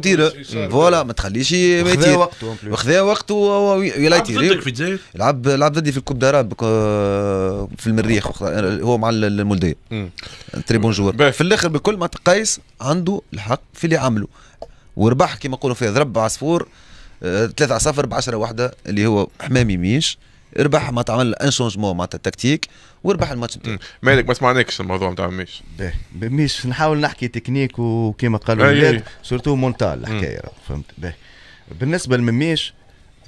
كنت فوالا ما تخليش يطير وقته وخذا وقته ولا يطير في لعب لعب ضدي في الكوب داراب في المريخ هو مع المولديه تري بون جوار في الاخر بكل ما قيس عنده الحق في اللي عمله وربح كما يقولوا فيه ضرب عصفور آه، ثلاثة عصافر ب 10 وحده اللي هو حمامي ميش ربح ما تعمل ان شونجمون معناتها تكتيك وربح الماتش نتاعك مالك ما سمعناكش الموضوع نتاع ميش ميش نحاول نحكي تكنيك وكما قالوا الولاد سورتو مونتال الحكايه فهمت باهي بالنسبه لمميش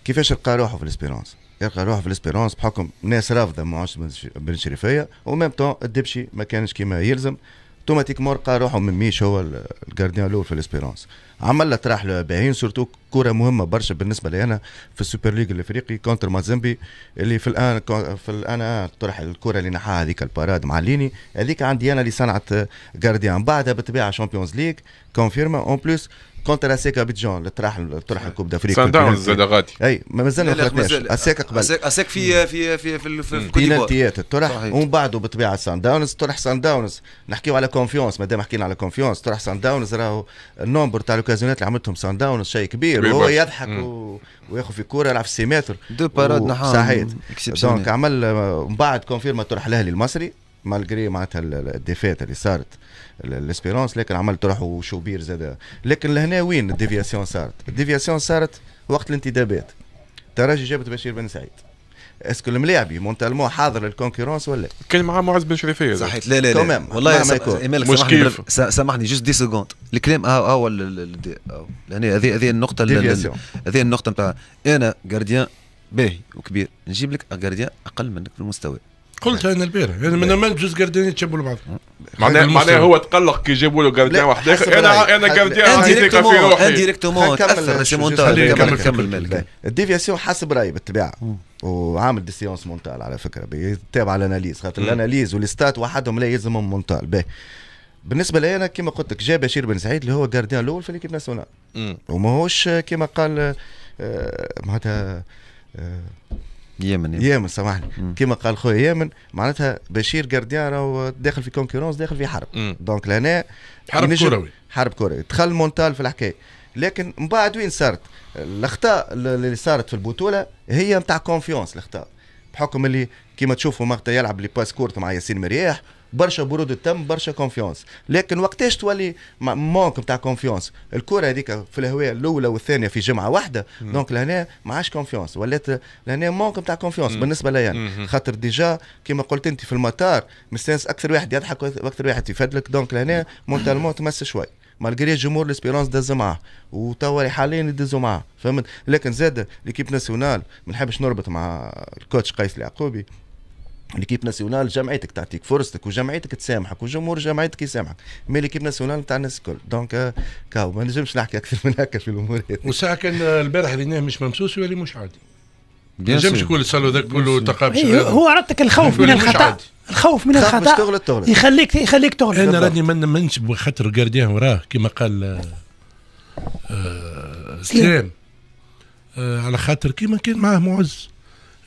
كيفاش لقى روحه في الاسبيرونس يلقى روحه في الاسبيرونس بحكم ناس رافضه معاش بن شريفيه وميم طون الدبشي ما كانش كيما يلزم توماتيك مور قال روحه مميش هو الجارديان الاول في الاسبيرونس عمل له طرح له باهين سورتو كره مهمه برشا بالنسبه لي انا في السوبر ليج الافريقي كونتر مازيمبي اللي في الان في الان طرح الكره اللي نحاها هذيك الباراد مع ليني هذيك عندي انا اللي صنعت جارديان بعدها بالطبيعه شامبيونز ليج كونفيرما اون بليس كونتر اسيكا بيتجون اللي طرح طرح الكوب دافريك سان داونز زاد غادي اي ما زلنا ما خلطناش هساك قبل اسيك في في في في, في بيناتيات الطرح ومن بعده بطبيعه سان داونز طرح سان داونز نحكيو على كونفيونس مادام حكينا على كونفيونس طرح سان داونز راهو النومبر تاع لوكازيونات اللي عملتهم سان داونز شيء كبير وهو يضحك وياخذ في كوره يلعب في سي متر دو باراد نحاول صحيح دونك عمل آه، من بعد كونفيرما طرح الاهلي المصري مالغري معناتها الديفات اللي صارت الاسبيرونس لكن عملت روحه شوبير زاد لكن لهنا وين الديفياسيون صارت الديفياسيون صارت وقت الانتدابات ترجي جابت بشير بن سعيد اسكو الملاعبي مونتالمون حاضر للكونكورونس ولا كان معاه معز بن شريفيه صحيح لا لا لا تمام والله مش كيف سامحني جوست دي سكوند الكلام ها هو هنا هذه هذه النقطه هذه النقطه نتاع انا جارديان باهي وكبير نجيب لك جارديان اقل منك في المستوى قلت انا البارح يعني من امان جوج جاردين يتشابوا لبعض معناها معناها هو تقلق كي جابوا له جارديان واحد اخر انا انا جارديان عندي ثقه في روحي انديريكتومون تاثر كمل كمل مالك الديفياسيون حسب راي بالطبيعه وعامل دي سيونس مونتال على فكره تابع الاناليز خاطر الاناليز والستات وحدهم لا يلزمهم مونتال باهي بالنسبه لي انا كما قلت لك جا بشير بن سعيد اللي هو جارديان الاول في ليكيب ناسيونال وماهوش كما قال آه، معناتها آه، يمن يمن, يمن سامحني كما قال خويا يمن معناتها بشير جارديان راهو داخل في كونكورونس داخل في حرب دونك لهنا حرب كروي حرب كروي دخل مونتال في الحكايه لكن من بعد وين صارت الاخطاء اللي صارت في البطوله هي نتاع كونفيونس الاخطاء بحكم اللي كيما تشوفوا مقطع يلعب لي باس كورت مع ياسين مرياح برشا برود التم برشا كونفيونس لكن وقتاش تولي مونك نتاع كونفيونس الكره هذيك في الهواء الاولى والثانيه في جمعه واحده دونك لهنا ما عادش كونفيونس ولات لهنا مونك نتاع كونفيونس بالنسبه لي يعني خاطر ديجا كما قلت انت في المطار مستانس اكثر واحد يضحك واكثر واحد يفدلك دونك لهنا مونتالمون تمس شوي مالغري جمهور ليسبيرونس داز معاه وتوا حاليا يدزوا معاه فهمت لكن زاد ليكيب ناسيونال ما نحبش نربط مع الكوتش قيس اليعقوبي ليكيب ناسيونال جامعتك تعطيك فرصتك وجامعتك تسامحك وجمهور جامعتك يسامحك مي ليكيب ناسيونال تاع الناس الكل دونك euh, كاو ما نجمش نحكي اكثر من هكا في الامور هذه وساعة كان البارح اللي مش ممسوس ولا مش عادي ما نجمش نقول صالو ذاك كله تقابش إيه، هو عرضتك الخوف من الخطا الخوف من الخطا تغلط تغلط يخليك يخليك تغلط انا راني ما نمنش بخاطر جارديان وراه كما قال آه، آه، سلام آه، على خاطر كيما كان معاه معز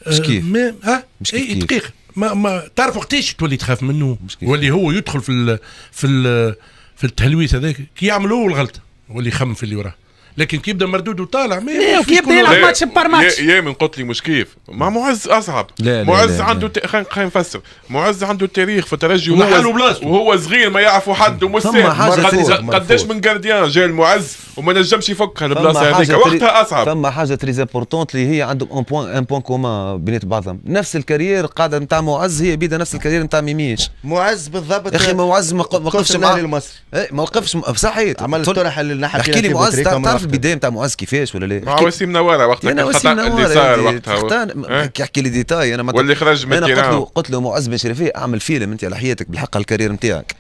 مسكين ما ها إيه، دقيقه ما, ما تعرف وقتاش تولي تخاف منه واللي هو يدخل في ال في ال في التهلويس هذاك كي يعملوا الغلطه واللي يخمم في اللي وراه لكن كيبدا مردود وطالع ما إيه، كيبدا يلعب ماتش بار ماتش يا من قلت لي مش كيف مع معز اصعب لا لا معز لا لا عنده ت... خلينا نفسر معز عنده تاريخ في الترجي وهو, ز... وهو صغير ما يعرفوا حد ومستاهل قداش من جارديان جا المعز وما نجمش يفكها البلاصه هذيك وقتها اصعب ثم حاجه تري امبورتونت اللي هي عندهم ان بوان ان بوان كومان بينات بعضهم نفس الكارير قاعده نتاع معز هي بيدها نفس الكارير نتاع ميميش معز بالضبط يا اخي معز ما وقفش مع المصري إيه، ما وقفش صحيح عمل طرح اللي نحكي لي معز في البدايه نتاع معز كيفاش ولا لا؟ مع وسيم نواره وقتها كان خطا اللي صار وقتها كي إيه. يحكي لي ديتاي انا واللي خرج من التيران قلت له قلت له معز بن شريفي اعمل فيلم انت على حياتك بالحق الكارير نتاعك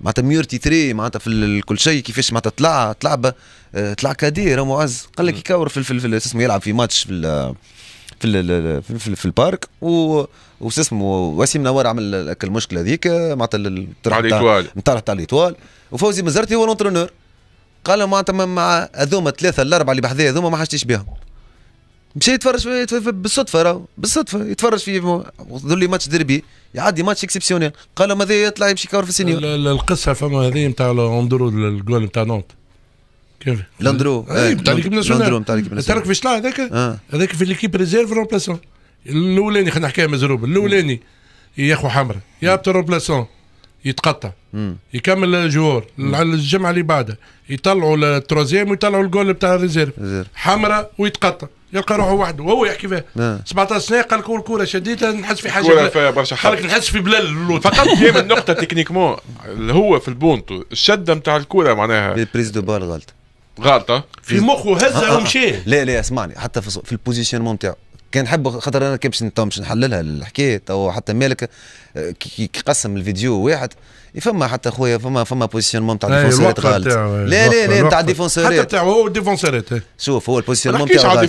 معناتها ميور تيتري معناتها في كل شيء كيفاش معناتها طلع طلع آه، طلع كادير معز قال لك يكور في, في, اسمه يلعب في ماتش في في في, في البارك و وش اسمه وسيم نوار عمل المشكله هذيك معناتها الطرح نتاع الايطوال نتاع الايطوال وفوزي مزرتي هو الانترونور قال له معناتها مع هذوما الثلاثه الاربعه اللي بحذايا هذوما ما حشتيش بهم مشى يتفرج بالصدفه راهو بالصدفه يتفرج في ظل لي ماتش ديربي يعدي ماتش اكسبسيونيل قال له ماذا يطلع يمشي كور في السينيور القصه فما هذه نتاع اندرو الجول نتاع نونت كيف لاندرو نتاع إيه، آه، ليكيب ناسيونال تعرف كيفاش طلع هذاك آه. هذاك في ليكيب ريزيرف رومبلاسون الاولاني خلينا نحكيها مزروب الاولاني يا اخو حمرا يا بتو رومبلاسون يتقطع مم. يكمل الجوار الجمعه اللي بعدها يطلعوا التروزيام ويطلعوا الجول بتاع الريزيرف حمراء ويتقطع يلقى روحه وحده وهو يحكي فيها 17 نعم. سنه قال لك الكره شديتها نحس في حاجه الكره فيها برشا نحس في بلال فقط هي من نقطه تكنيكمون اللي هو في البونتو الشده نتاع الكره معناها بريز دو بال غلطه غلطه في مخه هزها آه، آه، آه. ومشى لا لا اسمعني حتى في, في البوزيشنمون نتاعو كان نحب خاطر انا كان باش باش نحللها الحكايه تو حتى مالك آه، كي قسم الفيديو واحد فما حتى خويا فما فما بوزيسيونمون تاع ديفونسيرات غلط لا لا لا تاع ديفونسيرات حتى تاعو هو الديفونسيرات شوف هو البوزيسيونمون تاعو على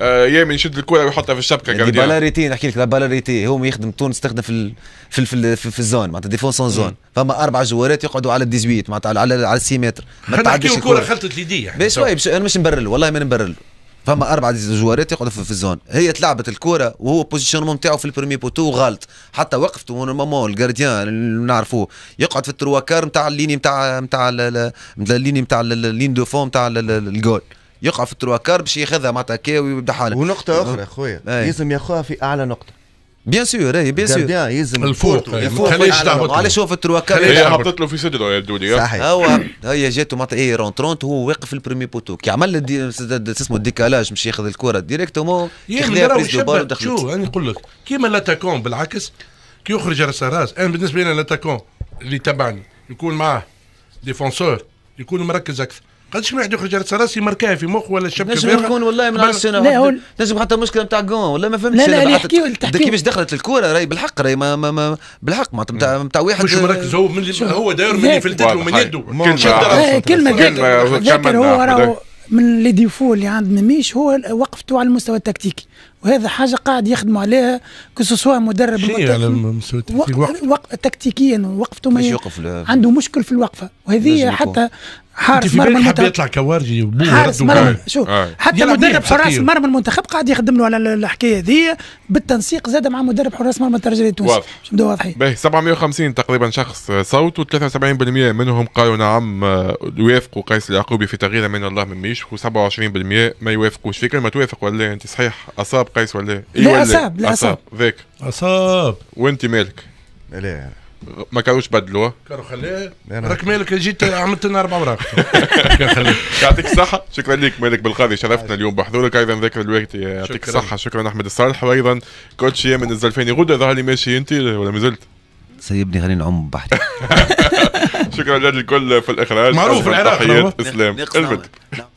آه، يا من يشد الكره ويحطها في الشبكه يعني بالاريتي نحكي لك بالاريتي هو يخدم تونس تخدم في في في, في, في الزون معناتها ديفونس اون زون فما اربع جوارات يقعدوا على 18 معناتها على على 6 متر ما تعديش الكره خلطت اليدي يعني باش انا مش نبرل والله ما نبرل فما اربعه جوارات يقعدوا في الزون هي تلعبت الكره وهو بوزيشن نتاعو في البريمي بوتو غلط حتى وقفته هون مامون الجارديان اللي نعرفوه يقعد في كار نتاع الليني نتاع نتاع الليني نتاع اللين دو فون نتاع الجول يقعد في كار باش ياخذها معناتها تاكاوي ويبدا حاله ونقطه اخرى خويا إيه. لازم ياخذها في اعلى نقطه بيان سور اي بيان سور يلزم الفوت خليش تهبط معلش هو في التروكا هي هبطت له في صدره يا دودي صحيح هو هي جاته معناتها اي رونترونت هو واقف في البريمي بوتو كي عمل اسمه الديكالاج مش ياخذ الكره ديريكتومون ياخذها بريز دو بال شو انا نقول لك كيما لاتاكون بالعكس كي يخرج راس راس انا بالنسبه لي لاتاكون اللي تبعني يكون معاه ديفونسور يكون مركز اكثر قداش واحد يخرج على راسي مركاه في مخ ولا الشبكه لازم يكون والله من السنه لازم حتى مشكله نتاع جون ولا ما فهمتش لا لا نحكيو كيفاش دخلت الكوره راهي بالحق راهي ما, ما, ما بالحق معناتها نتاع نتاع واحد مش مركز هو من هو داير من فلتت له إيه، نعم. من يده كلمه ذاكر هو راهو من لي ديفو اللي عند ميميش هو وقفته على المستوى التكتيكي وهذا حاجه قاعد يخدموا عليها كسوسوا مدرب شيء على المستوى التكتيكي وق... تكتيكيا وقفته ما ي... عنده مشكل في الوقفه وهذه حتى حارس مرمى المنتخب يطلع كوارجي حارس مرمى شوف آه. حتى مدرب حراس مرمى المنتخب قاعد يخدم له على الحكايه هذه بالتنسيق زاد مع مدرب حراس مرمى الترجي التونسي واضح باش نبداو واضحين باهي 750 تقريبا شخص صوتوا 73% منهم قالوا نعم آه، يوافقوا قيس اليعقوبي في تغيير من الله من ميش و 27% ما يوافقوش في كلمه توافق ولا إيه؟ انت صحيح اصاب قيس ولا إيه؟ إيه لا اصاب لا اصاب ذاك اصاب وانت مالك لا ما كانوش بدلوه كانوا خلاه راك مالك جيت عملت لنا اربع اوراق يعطيك الصحة شكرا لك مالك بالقاضي شرفتنا آه. اليوم بحضورك ايضا ذاكر الوقت يعطيك الصحة شكرا احمد الصالح وايضا كوتش من الزلفاني غدة ظهر لي ماشي انت ولا ما زلت؟ سيبني خلينا نعوم بحري شكرا للكل في الاخراج معروف العراق اسلام